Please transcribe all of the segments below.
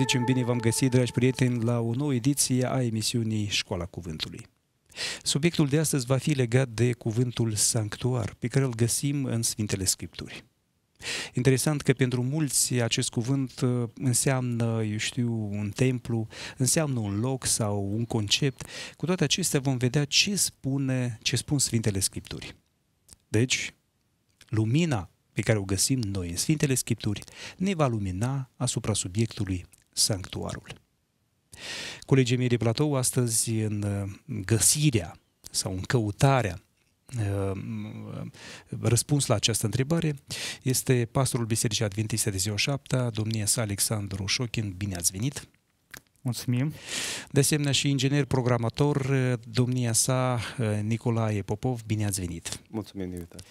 zicem bine v-am găsit, dragi prieteni, la o nouă ediție a emisiunii Școala Cuvântului. Subiectul de astăzi va fi legat de cuvântul sanctuar, pe care îl găsim în Sfintele Scripturi. Interesant că pentru mulți acest cuvânt uh, înseamnă, eu știu, un templu, înseamnă un loc sau un concept. Cu toate acestea vom vedea ce spune, ce spun Sfintele Scripturi. Deci, lumina pe care o găsim noi în Sfintele Scripturi ne va lumina asupra subiectului sanctuarul. Colegii mei de platou, astăzi în uh, găsirea sau în căutarea uh, răspuns la această întrebare este pastorul Bisericii Adventiste de ziua 7, domnia sa Alexandru Șochin, bine ați venit! Mulțumim. De asemenea și inginer programator, eh, domnia sa eh, Nicolae Popov, bine ați venit. Mulțumim invitați.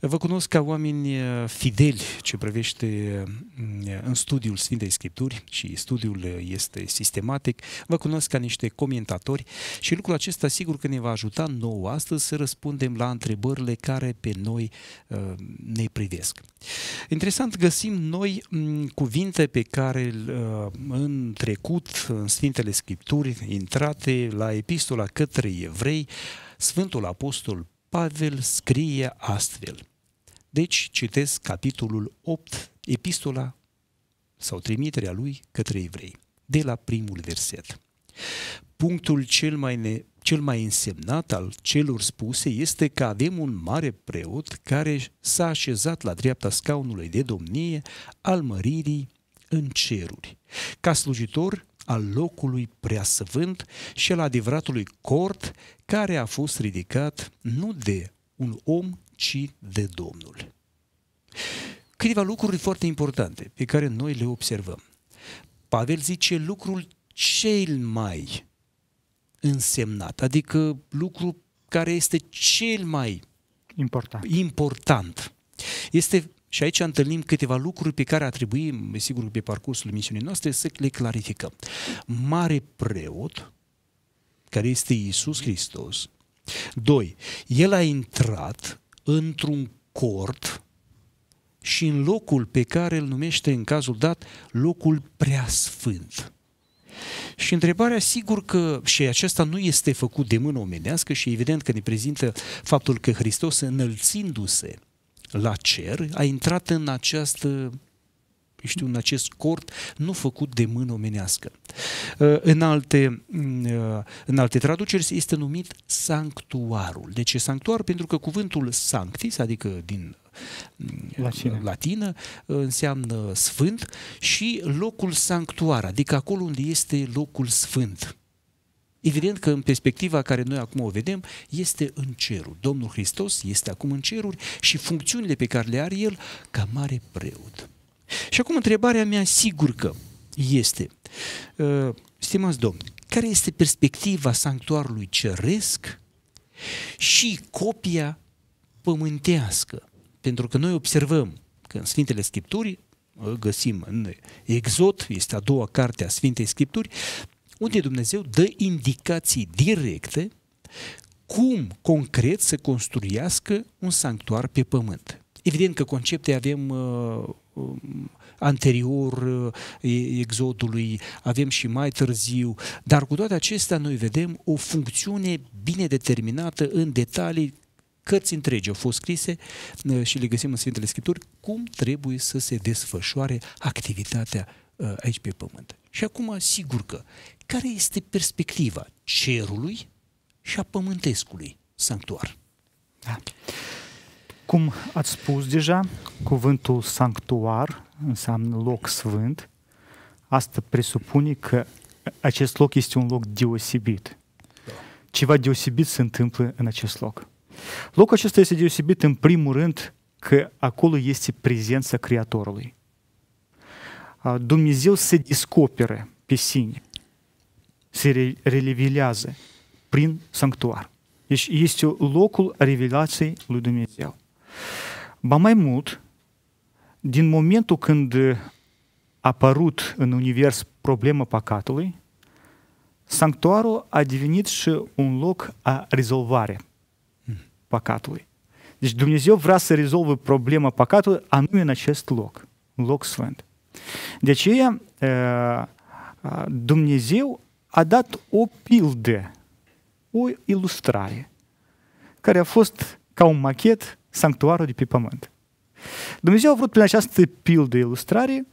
Vă cunosc ca oameni eh, fideli ce privește mm, în studiul Sfintei Scripturi și studiul este sistematic. Vă cunosc ca niște comentatori și lucrul acesta sigur că ne va ajuta nouă astăzi să răspundem la întrebările care pe noi ne privesc. Interesant găsim noi mm, cuvinte pe care în trecut în Sfintele Scripturi intrate la epistola către evrei, Sfântul Apostol Pavel scrie astfel. Deci citesc capitolul 8, epistola sau trimiterea lui către evrei, de la primul verset. Punctul cel mai, ne, cel mai însemnat al celor spuse este că avem un mare preot care s-a așezat la dreapta scaunului de domnie al măririi în ceruri. Ca slujitor al locului preasăvânt și al adevăratului cort care a fost ridicat nu de un om, ci de Domnul. Câteva lucruri foarte importante pe care noi le observăm. Pavel zice lucrul cel mai însemnat, adică lucru care este cel mai important. important. Este și aici întâlnim câteva lucruri pe care ar trebui, sigur, pe parcursul misiunii noastre să le clarificăm. Mare preot, care este Isus Hristos, doi, el a intrat într-un cort și în locul pe care îl numește în cazul dat locul preasfânt. Și întrebarea, sigur că și acesta nu este făcut de mână omenească și evident că ne prezintă faptul că Hristos înălțindu-se, la cer, a intrat în această știu, în acest cort nu făcut de mână omenească. Uh, în alte, mm, uh, în alte traduceri este numit sanctuarul. De ce sanctuar? Pentru că cuvântul sanctis, adică din mm, latină. latină, uh, înseamnă sfânt și locul sanctuar, adică acolo unde este locul sfânt. Evident că în perspectiva care noi acum o vedem este în ceruri. Domnul Hristos este acum în ceruri și funcțiunile pe care le are el ca mare preot. Și acum întrebarea mea sigur că este, uh, stimați Domn, care este perspectiva sanctuarului ceresc și copia pământească? Pentru că noi observăm că în Sfintele Scripturii, găsim în Exod, este a doua carte a Sfintei Scripturi, unde Dumnezeu dă indicații directe cum concret să construiască un sanctuar pe pământ. Evident că concepte avem uh, um, anterior uh, exodului, avem și mai târziu, dar cu toate acestea noi vedem o funcțiune bine determinată în detalii cărți întregi au fost scrise uh, și le găsim în Sfintele Scripturi, cum trebuie să se desfășoare activitatea uh, aici pe pământ. Și acum, sigur că, care este perspectiva cerului și a pământescului sanctuar? Da. Cum ați spus deja, cuvântul sanctuar înseamnă loc sfânt. Asta presupune că acest loc este un loc deosebit. Da. Ceva deosebit se întâmplă în acest loc. Locul acesta este deosebit în primul rând că acolo este prezența Creatorului. Dumnezeu se descopere pe sine, se revelează prin sanctuar. Deci este locul revelației lui Dumnezeu. Ba mai mult, din momentul când a apărut în univers problema păcatului, sanctuarul a devenit și un loc a rezolvare păcatului. Deci Dumnezeu vrea să rezolvă problema păcatului anume în acest loc, loc sfânt. De aceea, Dumnezeu a dat o pildă, o ilustrare, care a fost ca un machet sanctuarul de pe pământ. Dumnezeu a vrut prin această pildă ilustrare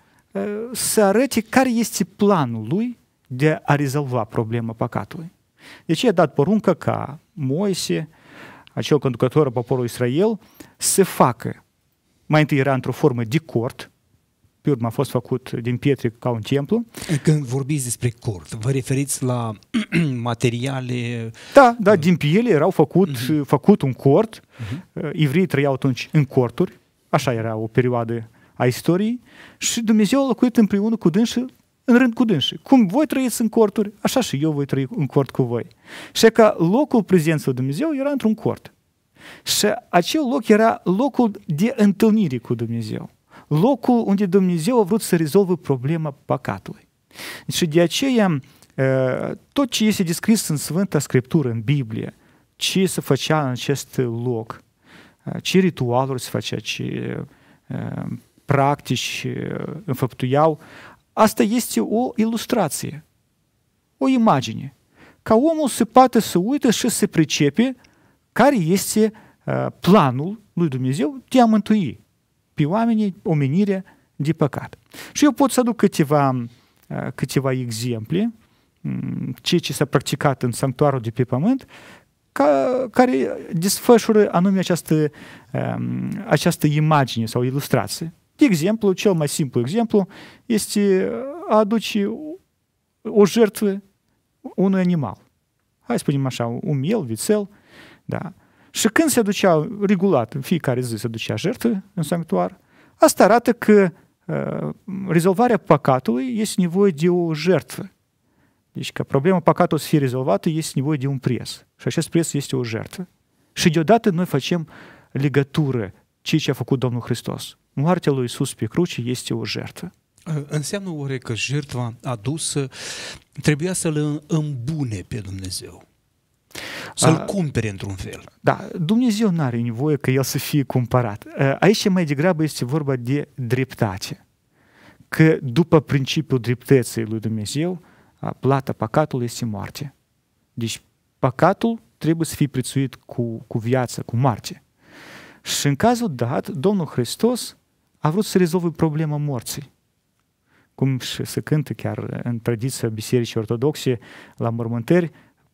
să arăte care este planul lui de a rezolva problema păcatului. Deci a dat poruncă ca Moise, acel conducător al poporului Israel, să facă. Mai întâi era într-o formă de cort, pe urmă a fost făcut din pietre ca un templu. Când vorbiți despre cort, vă referiți la materiale... Da, da, uh, din piele erau făcut, uh-huh. făcut un cort. Uh-huh. Ivrii trăiau atunci în corturi, așa era o perioadă a istoriei și Dumnezeu a locuit împreună cu dânsul în rând cu dânsul. Cum voi trăiți în corturi, așa și eu voi trăi în cort cu voi. Și că locul prezenței lui Dumnezeu era într-un cort. Și acel loc era locul de întâlnire cu Dumnezeu locul unde Dumnezeu a vrut să rezolvă problema păcatului. Și de aceea, tot ce este descris în Sfânta Scriptură, în Biblie, ce se făcea în acest loc, ce ritualuri se făcea, ce practici înfăptuiau, asta este o ilustrație, o imagine. Ca omul să poată să uite și să pricepe care este planul lui Dumnezeu de a mântui pe oamenii omenire de păcat. Și eu pot să aduc câteva, uh, câteva exemple, mm, ceea ce s-a practicat în sanctuarul de pe pământ, ca, care desfășură anume această, um, această imagine sau ilustrație. De exemplu, cel mai simplu exemplu este uh, a aduce o jertfă unui animal. Hai să spunem așa, un miel, vițel, da? Și când se ducea regulat, în fiecare zi se ducea jertfă în sanctuar, asta arată că uh, rezolvarea păcatului este nevoie de o jertfă. Deci că problema păcatului să fie rezolvată este nevoie de un pres. Și acest pres este o jertfă. Și deodată noi facem legătură ceea ce a făcut Domnul Hristos. Moartea lui Isus pe cruce este o jertfă. Uh, înseamnă oare că jertva adusă trebuia să le îmbune pe Dumnezeu? Să-l cumpere într-un fel. Da, Dumnezeu nu are nevoie că el să fie cumpărat. Aici mai degrabă este vorba de dreptate. Că după principiul dreptății lui Dumnezeu, plata păcatului este moarte. Deci păcatul trebuie să fie prețuit cu, cu viață, cu moarte. Și în cazul dat, Domnul Hristos a vrut să rezolve problema morții. Cum și se cântă chiar în tradiția Bisericii Ortodoxe la mormântări,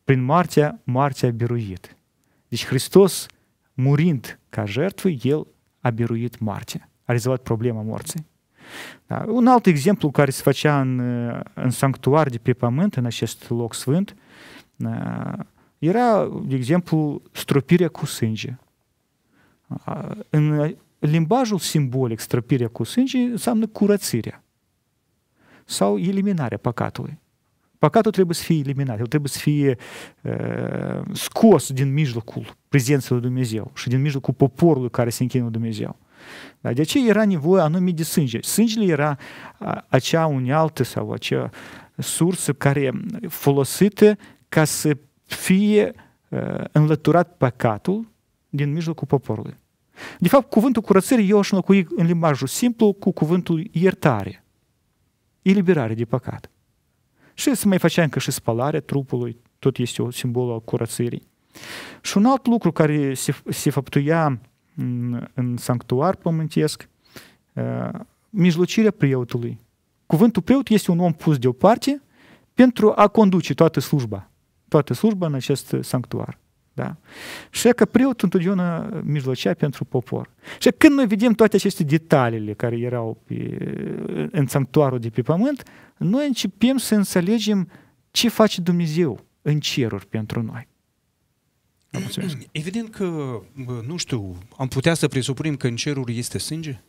Prin moartea, moartea a biruit. Deci Hristos, murind ca jertfă, El a biruit moartea, a rezolvat problema morții. Da. Un alt exemplu care se făcea în, în sanctuar de pe pământ, în acest loc sfânt, era, de exemplu, stropirea cu sânge. În limbajul simbolic, stropirea cu sânge înseamnă curățirea sau eliminarea păcatului. Păcatul trebuie să fie eliminat, el trebuie să fie uh, scos din mijlocul prezenței lui Dumnezeu și din mijlocul poporului care se închină lui Dumnezeu. Da? De aceea era nevoie anume de sânge. Sângele era acea unealtă sau acea sursă care folosită ca să fie uh, înlăturat păcatul din mijlocul poporului. De fapt, cuvântul curățire eu aș înlocui în limbajul simplu cu cuvântul iertare, eliberare de păcat. Și să mai facem încă și spălarea trupului, tot este o simbolul al curățirii. Și un alt lucru care se, se făptuia în, în sanctuar pământesc, uh, mijlocirea preotului. Cuvântul preot este un om pus deoparte pentru a conduce toată slujba. Toată slujba în acest sanctuar. Da? Și că preotul întotdeauna mijlocea pentru popor. Și când noi vedem toate aceste detaliile care erau pe, în sanctuarul de pe pământ, noi începem să înțelegem ce face Dumnezeu în ceruri pentru noi. Mulțumesc. Evident că, nu știu, am putea să presupunem că în ceruri este sânge?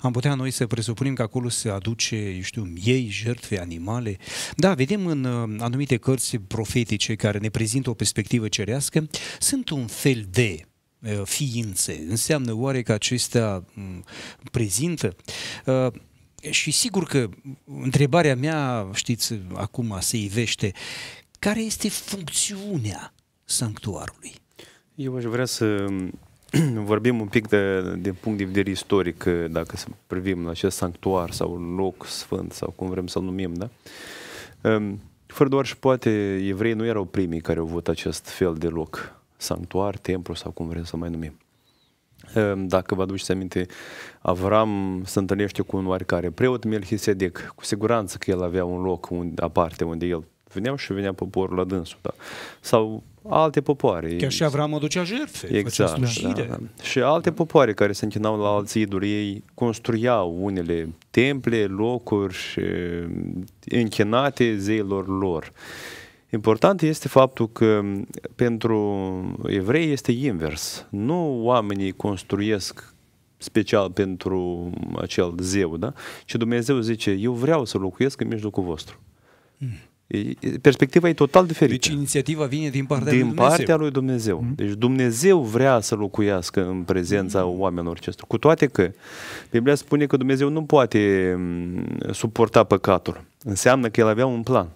Am putea noi să presupunem că acolo se aduce, eu știu, miei, jertfe, animale. Da, vedem în uh, anumite cărți profetice care ne prezintă o perspectivă cerească, sunt un fel de uh, ființe. Înseamnă oare că acestea mm, prezintă? Uh, și sigur că întrebarea mea, știți, acum se ivește, care este funcțiunea sanctuarului? Eu aș vrea să vorbim un pic de, din punct de vedere istoric, dacă să privim la acest sanctuar sau un loc sfânt sau cum vrem să-l numim, da? Ehm, fără doar și poate, evrei nu erau primii care au avut acest fel de loc, sanctuar, templu sau cum vrem să mai numim. Ehm, dacă vă aduceți aminte, Avram se întâlnește cu un oarecare preot Melchisedec. Cu siguranță că el avea un loc aparte unde el veneau și venea poporul la dânsul, da. Sau alte popoare. Chiar și Avram aducea jertfe, exact, da, da, da. Și alte popoare care se închinau la alții iduri, ei construiau unele temple, locuri mm, închinate zeilor lor. Important este faptul că mm, pentru evrei este invers. Nu oamenii construiesc special pentru mm, acel zeu, da? Și Dumnezeu zice, eu vreau să locuiesc în mijlocul vostru. Mm. Perspectiva e total diferită. Deci inițiativa vine din partea din lui Dumnezeu. partea lui Dumnezeu. Mm-hmm. Deci Dumnezeu vrea să locuiască în prezența mm-hmm. oamenilor acestor. Cu toate că Biblia spune că Dumnezeu nu poate suporta păcatul. Înseamnă că el avea un plan.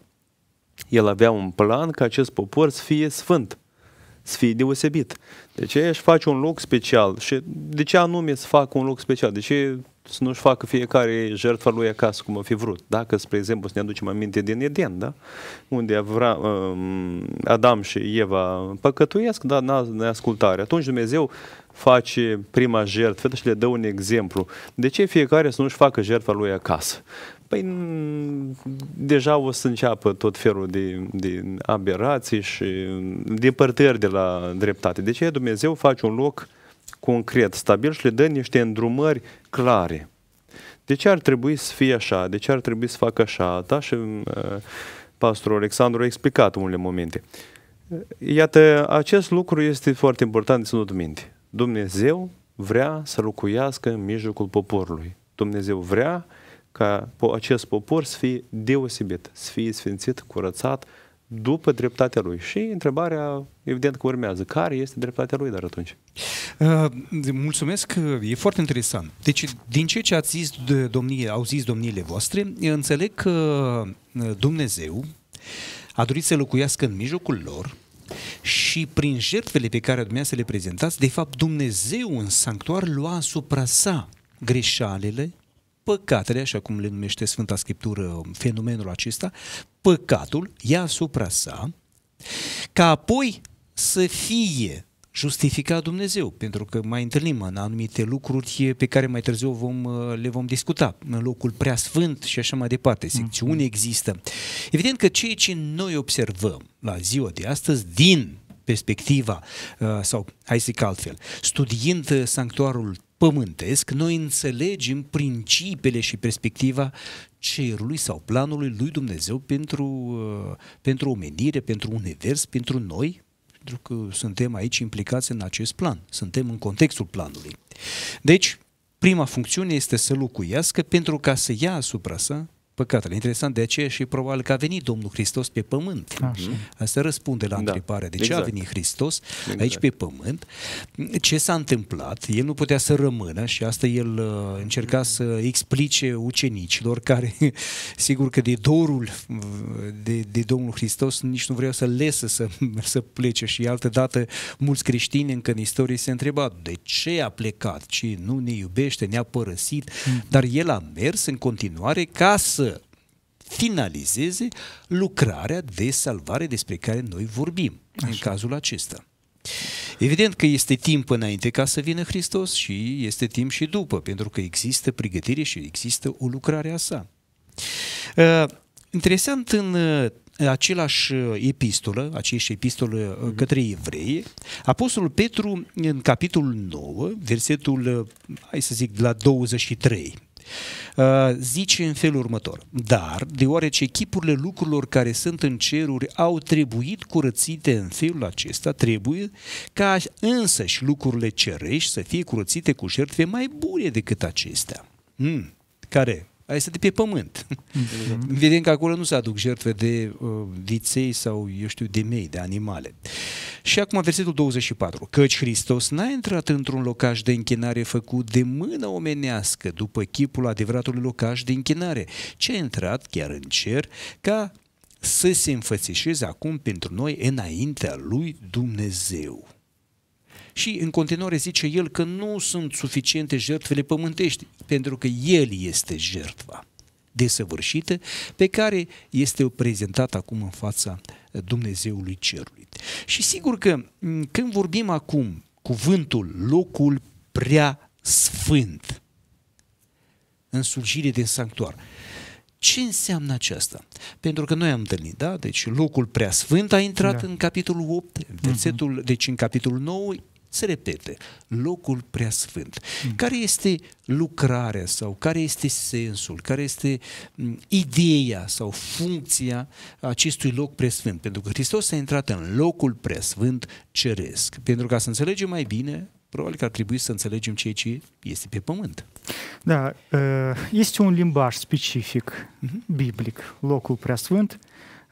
El avea un plan ca acest popor să fie sfânt, să fie deosebit. De ce își face un loc special? Și de ce anume să facă un loc special? De ce să nu-și facă fiecare jertfa lui acasă cum a fi vrut. Dacă, spre exemplu, să ne aducem aminte din Eden, da? unde Avra, um, Adam și Eva păcătuiesc, dar neascultare. Atunci Dumnezeu face prima jertfă și le dă un exemplu. De ce fiecare să nu-și facă jertfa lui acasă? Păi mm, deja o să înceapă tot felul de, de aberații și depărtări de la dreptate. De ce Dumnezeu face un loc uh, concret, stabil și le dă niște îndrumări clare. De ce ar trebui să fie așa? De ce ar trebui să facă așa? Da? Și uh, pastorul Alexandru a explicat unele momente. Uh, iată, acest lucru este foarte important de ținut minte. Dumnezeu vrea să locuiască în mijlocul poporului. Dumnezeu vrea ca acest popor să fie deosebit, să fie sfințit, curățat, după dreptatea lui. Și întrebarea, evident că urmează, care este dreptatea lui dar atunci? Uh, mulțumesc, uh, e foarte interesant. Deci, din ceea ce ați zis, de domnie, au zis domniile voastre, înțeleg că uh, Dumnezeu a dorit să locuiască în mijlocul lor și prin jertfele pe care dumneavoastră le prezentați, de fapt Dumnezeu în sanctuar lua asupra sa greșalele, păcatele, așa cum le numește Sfânta Scriptură fenomenul acesta, păcatul ia asupra sa, ca apoi să fie justificat Dumnezeu, pentru că mai întâlnim în anumite lucruri pe care mai târziu vom, uh, le vom discuta, în locul prea sfânt și așa mai departe, mhm. secțiuni există. Evident că ceea ce noi observăm la ziua de astăzi, din perspectiva, uh, sau hai să zic altfel, studiind uh, sanctuarul pământesc, noi înțelegem principiile și perspectiva cerului sau planului lui Dumnezeu pentru, uh, pentru omenire, pentru univers, pentru noi, pentru că suntem aici implicați în acest plan, suntem în contextul planului. Deci, prima funcțiune este să locuiască pentru ca să ia asupra sa păcatele. Interesant, de aceea și probabil că a venit Domnul Hristos pe pământ. Așa. Asta răspunde la da. de ce exact. a venit Hristos exact. aici pe pământ, ce s-a întâmplat, el nu putea să rămână și asta el uh, încerca să explice ucenicilor care, sigur că de dorul de, de Domnul Hristos nici nu vreau să lesă să, să plece și altă dată mulți creștini încă în istorie se întreba de ce a plecat, ce nu ne iubește, ne-a părăsit, mm. dar el a mers în continuare ca să finalizeze lucrarea de salvare despre care noi vorbim Așa. în cazul acesta. Evident că este timp înainte ca să vină Hristos și este timp și după, pentru că există pregătire și există o lucrare a sa. Uh, interesant în uh, același uh, epistolă, aceeași epistolă mhm. către evrei, Apostolul Petru în capitolul 9, versetul, hai să zic, la 23, Uh, zice în felul următor. Dar, deoarece chipurile lucrurilor care sunt în ceruri au trebuit curățite în felul acesta, trebuie ca însăși lucrurile cerești să fie curățite cu jertfe mai bune decât acestea. Mm. Care este de pe pământ. Mm-hmm. Vedem că acolo nu se aduc jertfe de uh, viței sau, eu știu, de mei, de animale. Și acum versetul 24. Căci Hristos n-a intrat într-un locaș de închinare făcut de mână omenească după chipul adevăratului locaș de închinare, ci a intrat chiar în cer ca să se înfățișeze acum pentru noi înaintea lui Dumnezeu. Și în continuare zice el că nu sunt suficiente jertfele pământești, pentru că el este jertva desăvârșită pe care este prezentat acum în fața Dumnezeului Cerului. Și sigur că când vorbim acum cuvântul locul prea sfânt în slujire din sanctuar, ce înseamnă aceasta? Pentru că noi am întâlnit, da? Deci locul prea sfânt a intrat da. în capitolul 8, mhm. versetul, uh-huh. deci în capitolul 9 se repete, locul preasfânt. Mm. Care este lucrarea sau care este sensul, care este ideea sau funcția acestui loc preasfânt? Pentru că Hristos a intrat în locul preasfânt ceresc. Pentru ca să înțelegem mai bine, probabil că ar trebui să înțelegem ceea ce este pe pământ. Da, ă, este un limbaj specific mhm. biblic, locul preasfânt.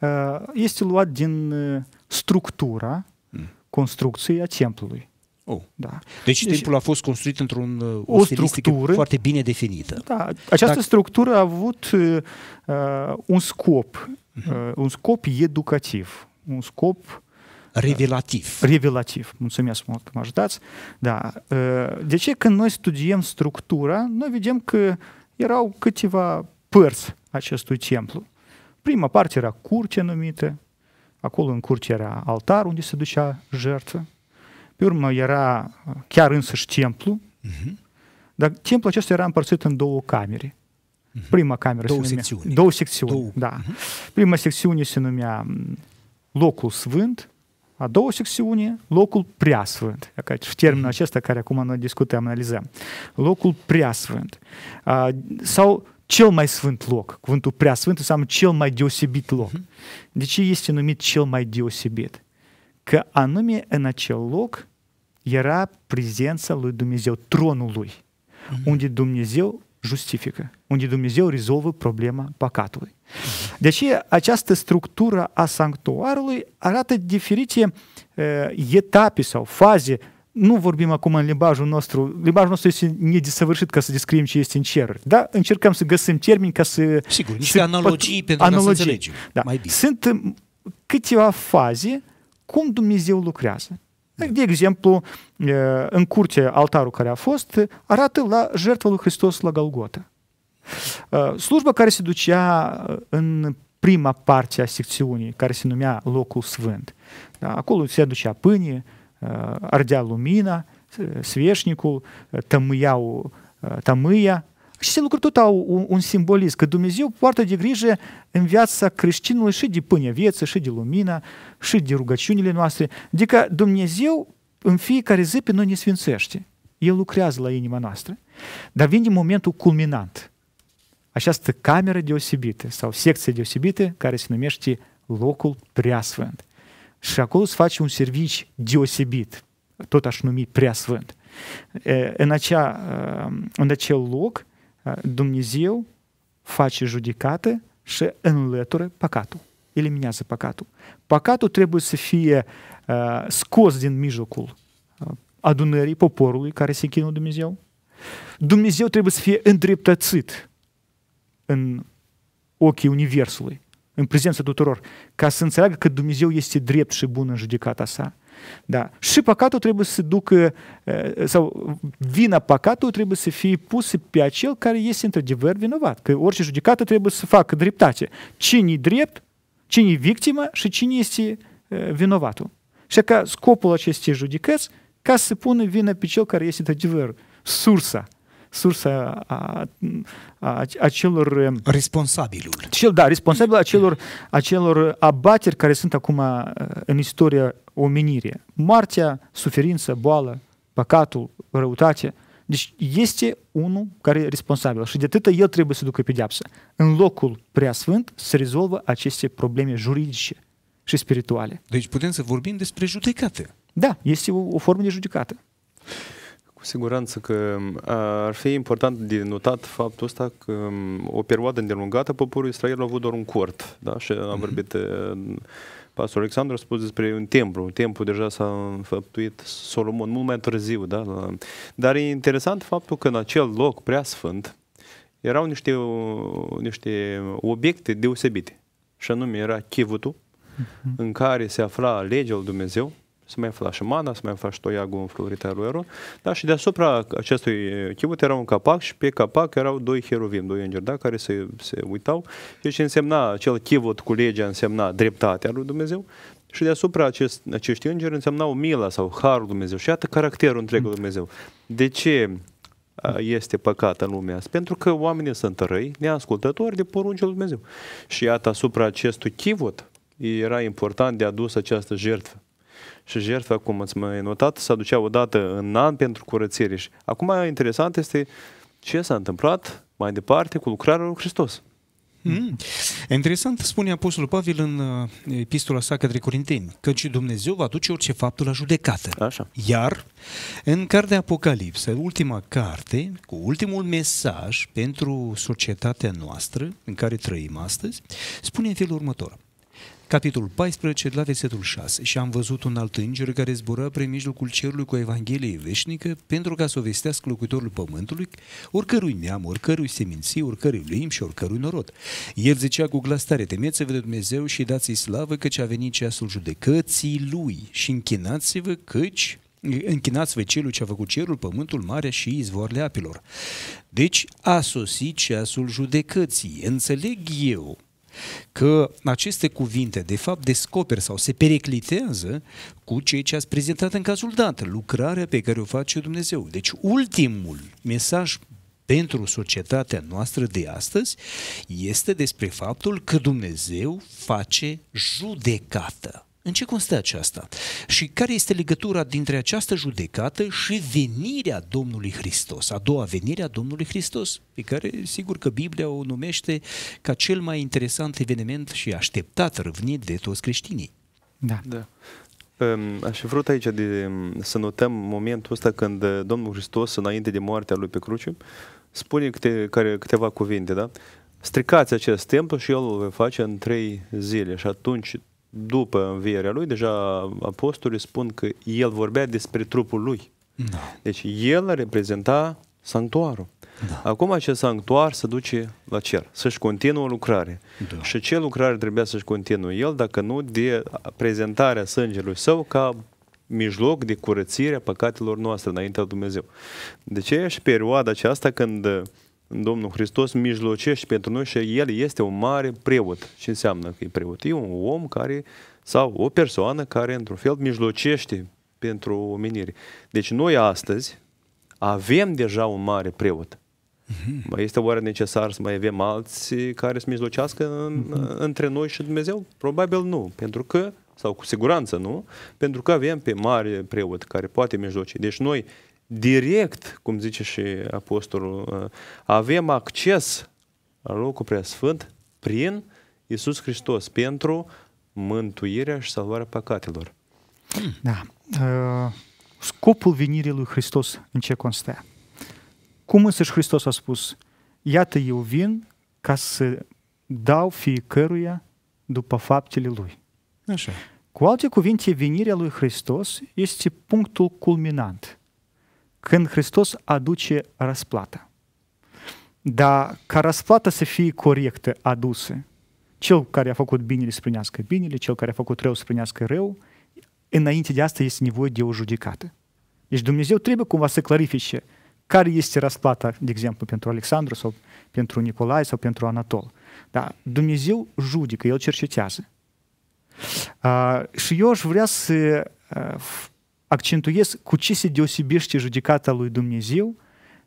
Ă, este luat din ă, structura mm. construcției a templului. Oh. Da. Deci, deci templul a fost construit într-un uh, o, o structură foarte bine definită. Da, această Dacă... structură a avut uh, uh un scop, mhm. uh, -huh. un scop educativ, un scop uh, Revelativ. Revelativ. Mulțumesc mult că mă ajutați. Da. Uh, de ce când noi studiem structura, noi vedem că erau câteva părți acestui templu. Prima parte era curte numită, acolo în curte era altar unde se ducea jertfă. Pe urmă era chiar însăși templu, uh-huh. dar templul acesta era împărțit în două camere. Uh-huh. Prima cameră două se numea... Secțiuni. Două secțiuni. Două. Da. Uh-huh. Prima secțiune se numea locul sfânt, a doua secțiune, locul preasfânt. Termenul acesta care acum noi discutăm, analizăm. Locul preasfânt. Uh, sau cel mai sfânt loc. Cuvântul preasfânt înseamnă cel mai deosebit loc. De ce este numit cel mai deosebit? Că anume în acel loc era prezența lui Dumnezeu, tronul lui, mm-hmm. unde Dumnezeu justifică, unde Dumnezeu rezolvă problema păcatului. De aceea, această structură a sanctuarului arată diferite e, etape sau faze. Nu vorbim acum în limbajul nostru, limbajul nostru este nedesăvârșit ca să descriem ce este în cer, dar încercăm să găsim termeni ca să... Sigur, niște să, analogii pentru analogii. ca să înțelegem. Da. Mai bine. Sunt câteva faze cum Dumnezeu lucrează. De exemplu, în curte altarul care a fost arată la jertfa lui Hristos la Golgota. Slujba care se ducea în prima parte a secțiunii, care se numea Locul Sfânt. Da? Acolo se ducea pâine, ardea lumina, sveșnicul, tămâiau tămâia, și aceste lucruri tot au un, un simbolism, că Dumnezeu poartă de grijă în viața creștinului și de pâinea vieții, și de lumina, și de rugăciunile noastre. Adică Dumnezeu în fiecare zi pe noi ne sfințește. El lucrează la inima noastră. Dar vine momentul culminant. Această cameră deosebită sau secție deosebită care se numește locul preasfânt. Și acolo se face un servici deosebit, tot aș numi preasfânt. În, acea, uh, în acel loc Dumnezeu face judecată și înlătură păcatul. Eliminează păcatul. Păcatul trebuie să fie uh, scos din mijlocul uh, adunării poporului care se închină Dumnezeu. Dumnezeu trebuie să fie îndreptățit în ochii Universului, în prezența tuturor, ca să înțeleagă că Dumnezeu este drept și bun în judecata sa. Da. Și păcatul trebuie să ducă, sau vina păcatul trebuie să fie pusă pe acel care este într-adevăr vinovat. Că orice judecată trebuie să facă dreptate. Cine e drept, cine e victimă și cine este vinovatul. Și ca scopul acestei judecăți ca să pună vina pe cel care este într-adevăr sursa sursa a, a, a celor... Um, responsabilul. Cel, da, responsabil a celor, a celor abateri care sunt acum uh, în istoria omenirii. Moartea, suferința, boală, păcatul, răutate. Deci este unul care e responsabil și de atât el trebuie să ducă pedeapsă. În locul preasfânt se rezolvă aceste probleme juridice și spirituale. Deci putem să vorbim despre judecată. Da, este o, o formă de judecată. Cu siguranță că um, ar fi important de notat faptul ăsta că um, o perioadă îndelungată poporul Israel a avut doar un cort, da? Și a mhm. vorbit uh, pastor Alexandru a spus despre un templu, un templu deja s-a înfăptuit Solomon mult mai târziu, da? Dar e interesant faptul că în acel loc prea sfânt erau niște, uh, niște obiecte deosebite, și anume era chivutul, mhm. în care se afla legea lui Dumnezeu, se mai afla și mana, se mai afla și toiagul în florita lui da? și deasupra acestui chivut era un capac și pe capac erau doi heruvim, doi îngeri, da? care se, se uitau. Deci însemna, acel chivut cu legea însemna dreptatea lui Dumnezeu și deasupra acest, acești îngeri însemnau mila sau harul Dumnezeu. Și iată caracterul întregului mm. Dumnezeu. De ce este păcat în lumea asta? Pentru că oamenii sunt răi, neascultători de poruncile lui Dumnezeu. Și iată, asupra acestui chivot era important de adus această jertfă și jertfa, cum ați mai notat, se aducea odată în an pentru curățire. Și acum interesant este ce s-a întâmplat mai departe cu lucrarea lui Hristos. Mm. Interesant spune Apostolul Pavel în uh, epistola sa către Corinteni, căci Dumnezeu va duce orice faptul la judecată. Așa. Iar în cartea Apocalipsă, ultima carte, cu ultimul mesaj pentru societatea noastră în care trăim astăzi, spune în felul următor. Capitolul 14, la versetul 6. Și am văzut un alt înger care zbura prin mijlocul cerului cu Evanghelie veșnică pentru ca să o vestească locuitorul pământului, oricărui neam, oricărui seminții, oricărui limbi și oricărui norod. El zicea cu glas tare, temeți-vă de Dumnezeu și dați-i slavă căci a venit ceasul judecății lui și închinați-vă căci închinați-vă celui ce a făcut cerul, pământul, mare și izvoarele apelor. Deci a sosit ceasul judecății. Înțeleg eu că aceste cuvinte de fapt descoper sau se periclitează cu ceea ce ați prezentat în cazul dat, lucrarea pe care o face Dumnezeu. Deci ultimul mesaj pentru societatea noastră de astăzi este despre faptul că Dumnezeu face judecată. În ce constă aceasta? Și care este legătura dintre această judecată și venirea Domnului Hristos, a doua venire a Domnului Hristos, pe care sigur că Biblia o numește ca cel mai interesant eveniment și așteptat, răvnit de toți creștinii? Da. da. Aș fi vrut aici de, să notăm momentul ăsta când Domnul Hristos, înainte de moartea lui pe cruce, spune câte, care, câteva cuvinte, da? Stricați acest templu și el îl face în trei zile și atunci după învierea lui, deja apostolii spun că el vorbea despre trupul lui. Da. Deci el reprezenta sanctuarul. Da. Acum acest sanctuar se duce la cer, să-și continuă lucrare. Da. Și ce lucrare trebuia să-și continue el, dacă nu de prezentarea sângelui său ca mijloc de curățire a păcatelor noastre înaintea Dumnezeu. De ce și perioada aceasta când Domnul Hristos mijlocește pentru noi și El este un mare preot. Ce înseamnă că e preot? E un om care, sau o persoană care, într-un fel, mijlocește pentru omenire. Deci noi astăzi avem deja un mare preot. Mhm. Mai este oare necesar să mai avem alții care să mijlocească în, mm-hmm. între noi și Dumnezeu? Probabil nu, pentru că, sau cu siguranță nu, pentru că avem pe mare preot care poate mijloci. Deci noi direct, cum zice și apostolul, uh, avem acces la locul preasfânt prin Isus Hristos pentru mântuirea și salvarea păcatelor. Hmm. Da. Uh, scopul venirii lui Hristos în ce constă? Cum și Hristos a spus? Iată eu vin ca să dau fiecăruia după faptele lui. Așa. Cu alte cuvinte, venirea lui Hristos este punctul culminant – când Hristos aduce răsplată. Dar ca răsplată să fie corectă aduse, cel care a făcut binele să primească binele, cel care a făcut rău să primească rău, înainte de asta este nevoie de o judecată. Deci Dumnezeu trebuie cumva să clarifice care este răsplata, de exemplu, pentru Alexandru sau pentru Nicolae sau pentru Anatol. Dar Dumnezeu judecă, El cercetează. Uh, și eu aș vrea să uh, accentuez cu ce se deosebește judecata lui Dumnezeu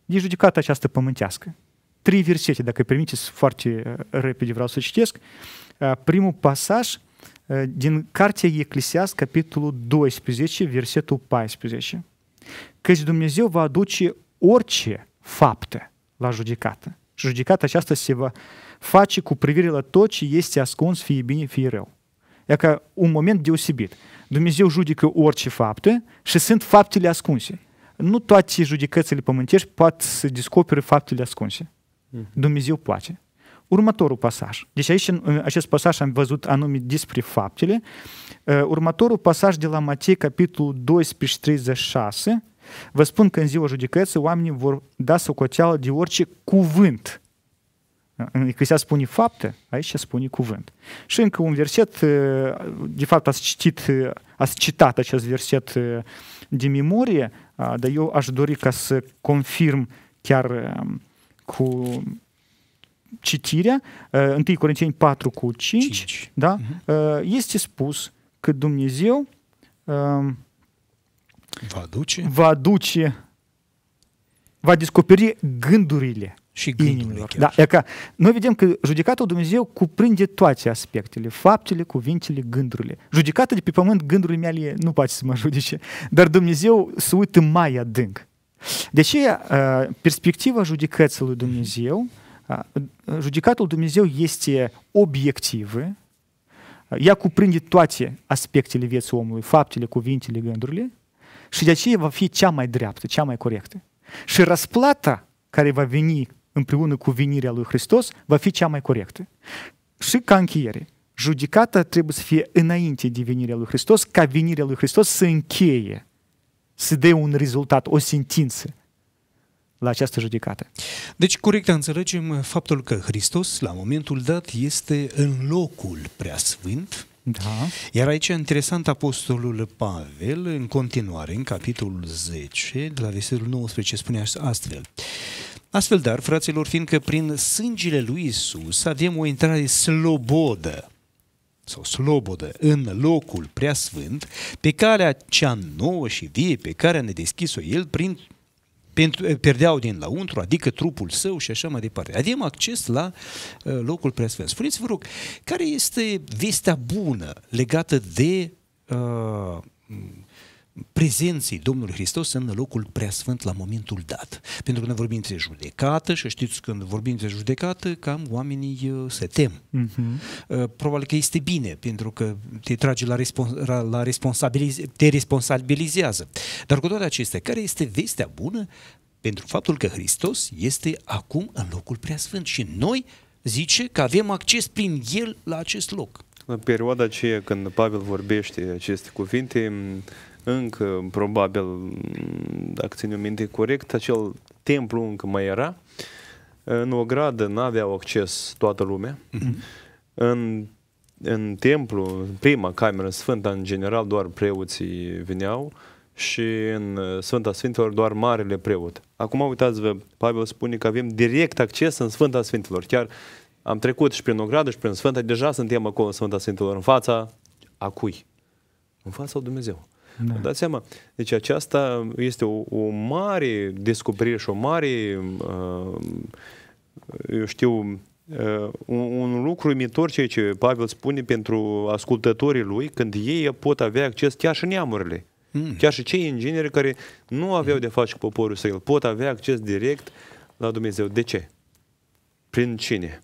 de judecata aceasta pământească. Trei versete, dacă permiteți, foarte uh, repede vreau să citesc. Uh, primul pasaj uh, din Cartea Eclesias, capitolul 12, versetul 14. Căci Dumnezeu va aduce orice faptă la judecată. Și judecata aceasta se va face cu privire la tot ce este ascuns, fie bine, fie rău. E ca un moment deosebit. Dumnezeu judecă orice fapte și sunt faptele ascunse. Nu toate judecățile pământești pot să descopere faptele ascunse. Mhm. Dumnezeu poate. Următorul pasaj. Deci aici, în acest pasaj am văzut anume despre faptele. Uh, următorul pasaj de la Matei, capitolul 12 36, vă spun că în ziua judecății oamenii vor da socoteală de orice cuvânt în se spune fapte, aici se spune cuvânt. Și încă un verset, uh, de fapt ați, citit, uh, ați citat acest verset uh, de memorie, dar eu aș dori ca să confirm chiar um, cu citirea, 1 Corinteni 4 cu 5, 5. Da? Uh-huh. este spus că Dumnezeu um, va aduce, va aduce, va descoperi gândurile și gândurilor. Da, e ca, noi vedem că judecatul Dumnezeu cuprinde toate aspectele, faptele, cuvintele, gândurile. Judecată de pe pământ, gândurile mele nu poate să mă judece, dar Dumnezeu se uită mai adânc. De ce? Uh, perspectiva judecății lui Dumnezeu, uh, judecatul Dumnezeu este obiectivă, uh, ea cuprinde toate aspectele vieții omului, faptele, cuvintele, gândurile, și de aceea va fi cea mai dreaptă, cea mai corectă. Și răsplata care va veni împreună cu vinirea lui Hristos va fi cea mai corectă. Și ca încheiere, judecata trebuie să fie înainte de vinirea lui Hristos, ca vinirea lui Hristos să încheie, să dea un rezultat, o sentință la această judecată. Deci, corect înțelegem faptul că Hristos, la momentul dat, este în locul preasfânt, da. Iar aici, interesant, apostolul Pavel, în continuare, în capitolul 10, de la versetul 19, spune astfel. Astfel, dar, fraților, fiindcă prin sângele lui Isus avem o intrare slobodă sau slobodă în locul sfânt, pe calea cea nouă și vie pe care ne deschis-o el prin pentru, perdeau din lăuntru, adică trupul său și așa mai departe. Avem acces la uh, locul preasfânt. Spuneți-vă rog, care este vestea bună legată de uh, prezenții Domnului Hristos în locul preasfânt la momentul dat. Pentru că ne vorbim de judecată și știți când vorbim de judecată, cam oamenii uh, se tem. Uh-huh. Probabil că este bine, pentru că te trage la, respons- la responsabiliz- te responsabilizează. Dar cu toate acestea, care este vestea bună pentru faptul că Hristos este acum în locul preasfânt și noi zice că avem acces prin El la acest loc. În perioada aceea când Pavel vorbește aceste cuvinte, încă, probabil, dacă țin eu minte corect, acel templu încă mai era. În o gradă n-aveau acces toată lumea. Mm-hmm. În, în templu, prima cameră sfântă, în general, doar preoții veneau și în uh, Sfânta Sfintelor doar marele preot. Acum uitați-vă, Pavel spune că avem direct acces în Sfânta Sfintelor. Chiar am trecut și prin Ogradă și prin Sfânta, deja suntem acolo în Sfânta Sfintelor, în fața a cui? În fața lui Dumnezeu. Da. Dați seama, deci aceasta este o, o mare descoperire și o mare, uh, eu știu, Uh, un, un lucru imitor ceea ce Pavel spune pentru ascultătorii lui, când ei pot avea acces chiar și neamurile. Mm. Chiar și cei ingineri care nu aveau hmm. de face cu poporul său, pot avea acces direct la Dumnezeu. De ce? Prin cine?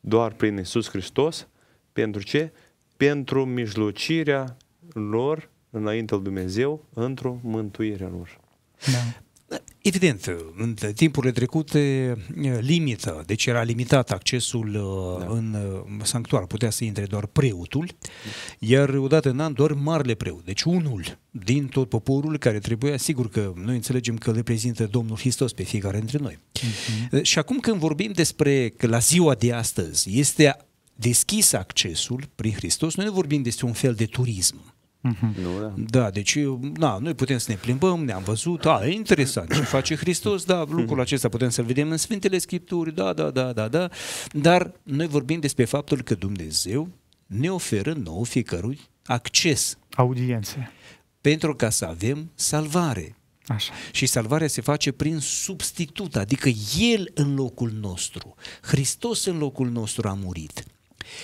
Doar prin Isus Hristos. Pentru ce? Pentru mijlocirea lor Înainte lui Dumnezeu într-o mântuire lor. Da. Evident, în timpurile trecute limită, deci era limitat accesul uh, da. în uh, sanctuar, putea să intre doar preotul, iar odată în an doar marele preot, deci unul din tot poporul care trebuia, sigur că noi înțelegem că reprezintă Domnul Hristos pe fiecare dintre noi. Mm-hmm. Și acum când vorbim despre că la ziua de astăzi este deschis accesul prin Hristos, noi nu vorbim despre un fel de turism Mhm. da. da, deci na, noi putem să ne plimbăm, ne-am văzut, a, e interesant ce face Hristos, da, lucrul mhm. acesta putem să-l vedem în Sfintele Scripturi, da, da, da, da, da, dar noi vorbim despre faptul că Dumnezeu ne oferă nou fiecărui acces. Audiențe. Pentru ca să avem salvare. Așa. Și salvarea se face prin substitut, adică El în locul nostru, Hristos în locul nostru a murit.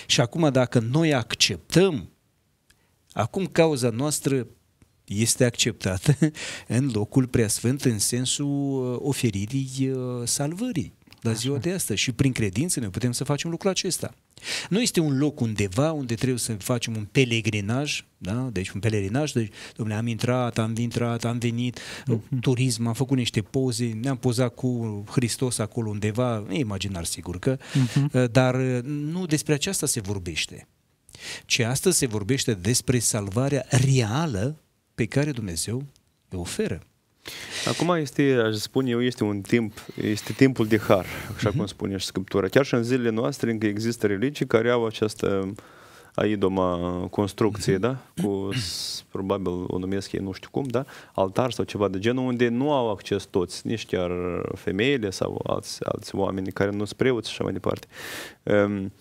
Și acum dacă noi acceptăm Acum cauza noastră este acceptată în locul preasfânt în sensul uh, oferirii uh, salvării la ziua de astăzi și prin credință noi putem să facem lucrul acesta. Nu este un loc undeva unde trebuie să facem un pelerinaj, da? deci un pelerinaj, deci, domnule, am intrat, am intrat, am venit, uh-huh. turism, am făcut niște poze, ne-am pozat cu Hristos acolo undeva, e imaginar sigur că, uh-huh. dar uh, nu despre aceasta se vorbește ci astăzi se vorbește despre salvarea reală pe care Dumnezeu o oferă. Acum este, aș spune eu, este un timp, este timpul de har, așa mhm. cum spune și Scriptura. Chiar și în zilele noastre încă există religii care au această aidoma construcție, mhm. da? Cu, probabil o numesc ei nu știu cum, da? Altar sau ceva de genul, unde nu au acces toți, nici chiar femeile sau alți, alți oameni care nu sunt preoți și așa mai departe. Um,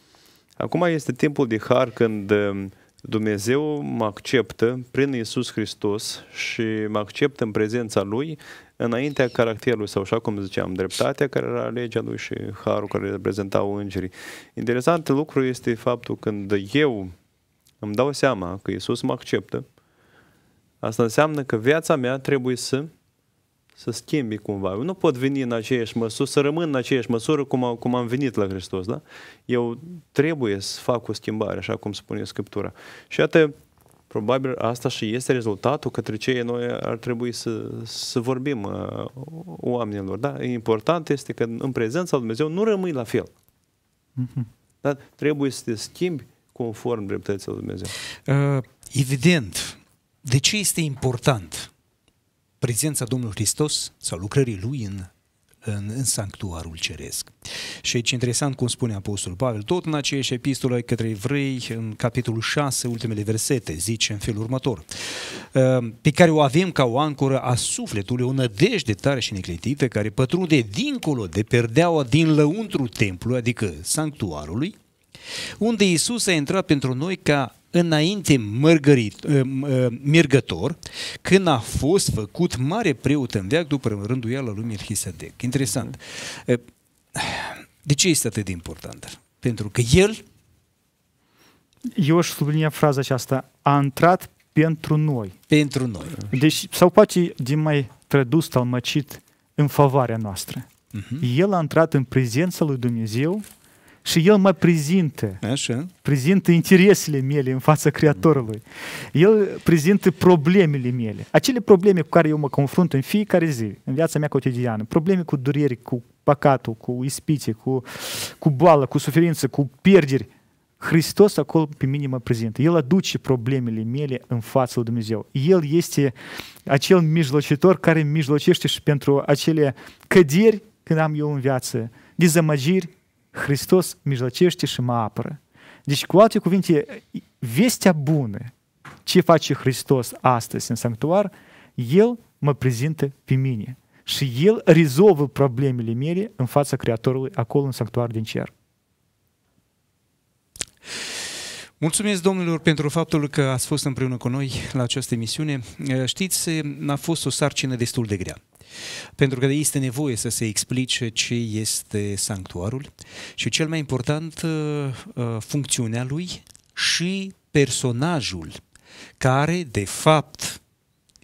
Acum este timpul de har când um, Dumnezeu mă acceptă prin Isus Hristos și mă acceptă în prezența Lui înaintea caracterului sau așa cum ziceam, dreptatea care era legea lui și harul care reprezentau îngerii. Interesant lucru este faptul când eu îmi dau seama că Isus mă acceptă, asta înseamnă că viața mea trebuie să să schimbi cumva. Eu nu pot veni în aceeași măsură, să rămân în aceeași măsură cum, am, cum am venit la Hristos, da? Eu trebuie să fac o schimbare, așa cum spune Scriptura. Și iată, probabil asta și este rezultatul către ce noi ar trebui să, să vorbim uh, oamenilor, da? Important este că în prezența lui Dumnezeu nu rămâi la fel. Mm-hmm. Da? Trebuie să te schimbi conform dreptății lui Dumnezeu. Uh, evident. De ce este important? prezența Domnului Hristos sau lucrării Lui în în, în sanctuarul ceresc. Și aici interesant cum spune Apostolul Pavel, tot în aceeași epistolă către evrei, în capitolul 6, ultimele versete, zice în felul următor, ă, pe care o avem ca o ancoră a sufletului, o nădejde tare și necletită, care pătrunde dincolo de perdeaua din lăuntru templului, adică sanctuarului, unde Isus a intrat pentru noi ca înainte mărgărit, ă, mergător, ă, când a fost făcut mare preot în veac după rânduiala lui Melchisedec. Interesant. Ă, de ce este atât de important? Pentru că el... Eu aș sublinia fraza aceasta. A intrat pentru noi. Pentru noi. Deci, sau poate din mai tradus, talmăcit, în favoarea noastră. Uh-huh. El a intrat în prezența lui Dumnezeu și El mă prezintă. Așa. Prezintă interesele mele în fața Creatorului. El prezintă problemele mele. Acele probleme cu care eu mă confrunt în fiecare zi, în viața mea cotidiană. Probleme cu dureri, cu păcatul, cu ispite, cu, cu boală, cu suferință, cu pierderi. Hristos acolo pe mine mă prezintă. El aduce problemele mele în fața lui Dumnezeu. El este acel mijlocitor care mijlocește și pentru acele căderi când am eu în viață, dezamăgiri, Hristos mijlocește și mă apără. Deci, cu alte cuvinte, vestea bună, ce face Hristos astăzi în sanctuar, El mă prezintă pe mine și El rezolvă problemele mele în fața Creatorului acolo în sanctuar din cer. Mulțumesc domnilor pentru faptul că ați fost împreună cu noi la această emisiune. Știți, a fost o sarcină destul de grea. Pentru că este nevoie să se explice ce este sanctuarul și cel mai important, uh, uh, funcțiunea lui și personajul care, de fapt,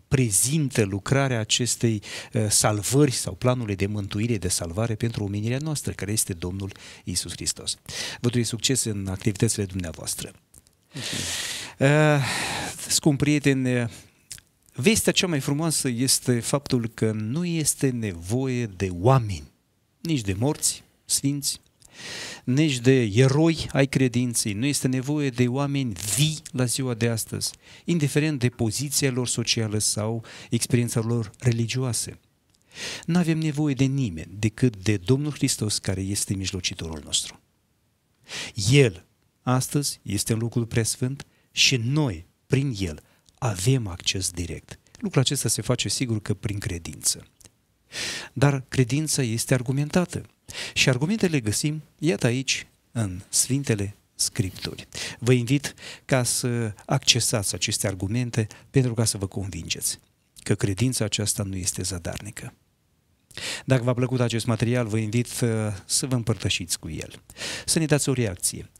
prezintă lucrarea acestei uh, salvări sau planului de mântuire, de salvare pentru omenirea noastră, care este Domnul Isus Hristos. Vă doresc succes în activitățile dumneavoastră. Okay. Scump prieten, Vestea cea mai frumoasă este faptul că nu este nevoie de oameni, nici de morți, sfinți, nici de eroi ai credinței, nu este nevoie de oameni vii la ziua de astăzi, indiferent de poziția lor socială sau experiența lor religioasă. Nu avem nevoie de nimeni decât de Domnul Hristos care este mijlocitorul nostru. El astăzi este în locul preasfânt și noi, prin El, avem acces direct. Lucrul acesta se face sigur că prin credință. Dar credința este argumentată. Și argumentele le găsim, iată aici, în Sfintele Scripturi. Vă invit ca să accesați aceste argumente pentru ca să vă convingeți că credința aceasta nu este zadarnică. Dacă v-a plăcut acest material, vă invit să vă împărtășiți cu el, să ne dați o reacție,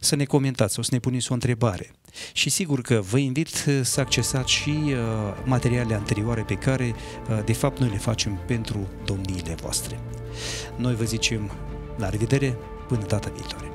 să ne comentați sau să ne puneți o întrebare. Și sigur că vă invit să accesați și uh, materiale anterioare pe care, uh, de fapt, noi le facem pentru domniile voastre. Noi vă zicem la revedere, până data viitoare!